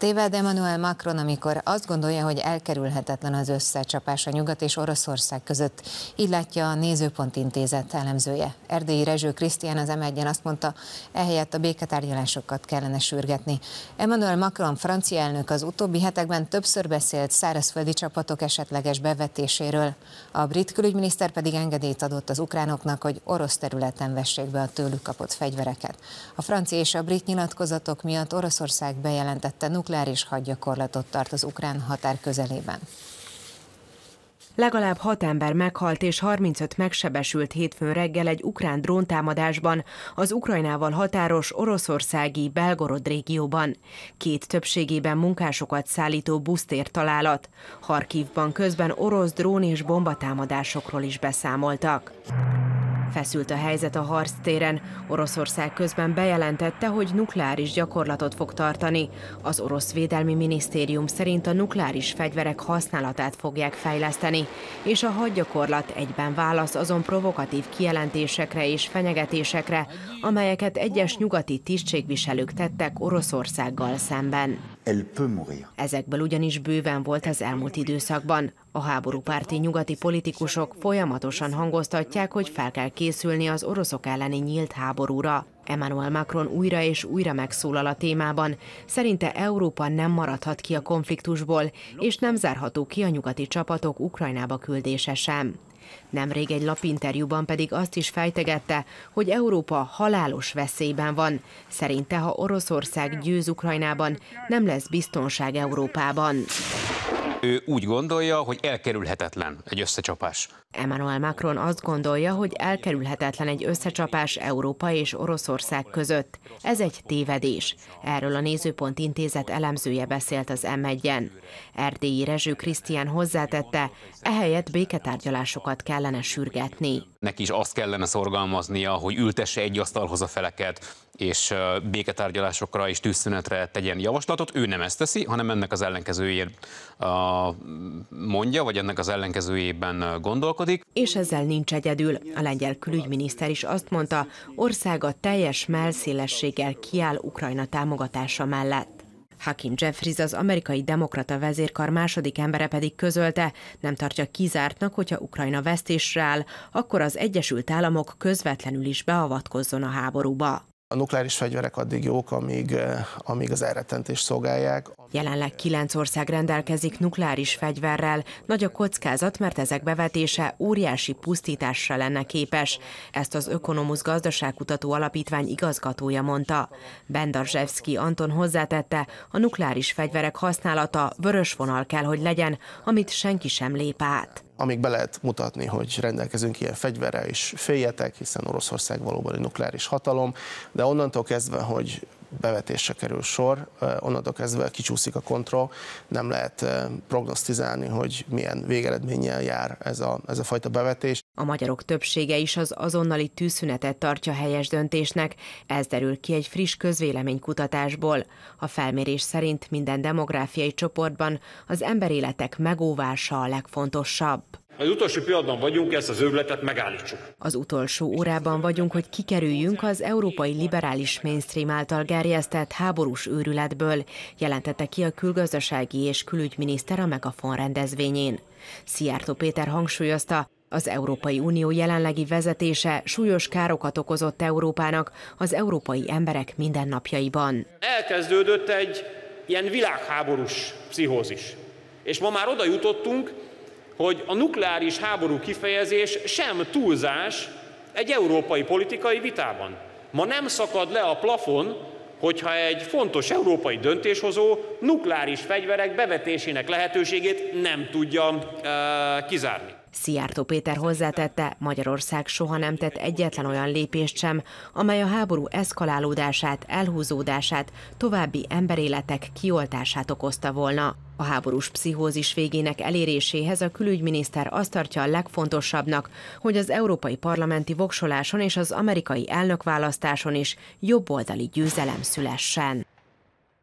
téved Emmanuel Macron, amikor azt gondolja, hogy elkerülhetetlen az összecsapás a Nyugat és Oroszország között. Így látja a Nézőpont Intézet elemzője. Erdélyi Rezső Krisztián az m azt mondta, ehelyett a béketárgyalásokat kellene sürgetni. Emmanuel Macron francia elnök az utóbbi hetekben többször beszélt szárazföldi csapatok esetleges bevetéséről. A brit külügyminiszter pedig engedélyt adott az ukránoknak, hogy orosz területen vessék be a tőlük kapott fegyvereket. A francia és a brit nyilatkozatok miatt Oroszország bejelentette nukleáris nukleáris hadgyakorlatot tart az ukrán határ közelében. Legalább hat ember meghalt és 35 megsebesült hétfőn reggel egy ukrán dróntámadásban az Ukrajnával határos oroszországi Belgorod régióban. Két többségében munkásokat szállító busztér találat. Harkivban közben orosz drón és bombatámadásokról is beszámoltak. Feszült a helyzet a harctéren. Oroszország közben bejelentette, hogy nukleáris gyakorlatot fog tartani. Az orosz védelmi minisztérium szerint a nukleáris fegyverek használatát fogják fejleszteni, és a hadgyakorlat egyben válasz azon provokatív kijelentésekre és fenyegetésekre, amelyeket egyes nyugati tisztségviselők tettek Oroszországgal szemben. Ezekből ugyanis bőven volt az elmúlt időszakban. A háborúpárti nyugati politikusok folyamatosan hangoztatják, hogy fel kell készülni az oroszok elleni nyílt háborúra. Emmanuel Macron újra és újra megszólal a témában. Szerinte Európa nem maradhat ki a konfliktusból, és nem zárható ki a nyugati csapatok Ukrajnába küldése sem. Nemrég egy lapinterjúban pedig azt is fejtegette, hogy Európa halálos veszélyben van. Szerinte, ha Oroszország győz Ukrajnában, nem lesz biztonság Európában ő úgy gondolja, hogy elkerülhetetlen egy összecsapás. Emmanuel Macron azt gondolja, hogy elkerülhetetlen egy összecsapás Európa és Oroszország között. Ez egy tévedés. Erről a Nézőpont Intézet elemzője beszélt az M1-en. Erdélyi Rezső Krisztián hozzátette, ehelyett béketárgyalásokat kellene sürgetni neki is azt kellene szorgalmaznia, hogy ültesse egy asztalhoz a feleket, és béketárgyalásokra és tűzszünetre tegyen javaslatot. Ő nem ezt teszi, hanem ennek az ellenkezőjét mondja, vagy ennek az ellenkezőjében gondolkodik. És ezzel nincs egyedül. A lengyel külügyminiszter is azt mondta, országa teljes melszélességgel kiáll Ukrajna támogatása mellett. Hakim Jeffries, az amerikai demokrata vezérkar második embere pedig közölte, nem tartja kizártnak, hogyha Ukrajna vesztésre áll, akkor az Egyesült Államok közvetlenül is beavatkozzon a háborúba. A nukleáris fegyverek addig jók, amíg, eh, amíg az elrettentést szolgálják. Jelenleg kilenc ország rendelkezik nukleáris fegyverrel. Nagy a kockázat, mert ezek bevetése óriási pusztításra lenne képes. Ezt az Ökonomusz Gazdaságkutató Alapítvány igazgatója mondta. Bendarzsevszki Anton hozzátette, a nukleáris fegyverek használata vörös vonal kell, hogy legyen, amit senki sem lép át amíg be lehet mutatni, hogy rendelkezünk ilyen fegyverrel, és féljetek, hiszen Oroszország valóban egy nukleáris hatalom, de onnantól kezdve, hogy bevetésre kerül sor, onnantól kezdve kicsúszik a kontroll, nem lehet prognosztizálni, hogy milyen végeredménnyel jár ez a, ez a fajta bevetés. A magyarok többsége is az azonnali tűzszünetet tartja helyes döntésnek, ez derül ki egy friss közvéleménykutatásból. A felmérés szerint minden demográfiai csoportban az emberéletek megóvása a legfontosabb. Az utolsó pillanatban vagyunk, ezt az őrületet megállítsuk. Az utolsó órában vagyunk, hogy kikerüljünk az európai liberális mainstream által gerjesztett háborús őrületből, jelentette ki a külgazdasági és külügyminiszter a Megafon rendezvényén. Szijjártó Péter hangsúlyozta, az Európai Unió jelenlegi vezetése súlyos károkat okozott Európának az európai emberek mindennapjaiban. Elkezdődött egy ilyen világháborús pszichózis. És ma már oda jutottunk, hogy a nukleáris háború kifejezés sem túlzás egy európai politikai vitában. Ma nem szakad le a plafon, hogyha egy fontos európai döntéshozó nukleáris fegyverek bevetésének lehetőségét nem tudja e, kizárni. Szijjártó Péter hozzátette, Magyarország soha nem tett egyetlen olyan lépést sem, amely a háború eszkalálódását, elhúzódását, további emberéletek kioltását okozta volna. A háborús pszichózis végének eléréséhez a külügyminiszter azt tartja a legfontosabbnak, hogy az európai parlamenti voksoláson és az amerikai elnökválasztáson is jobboldali győzelem szülessen.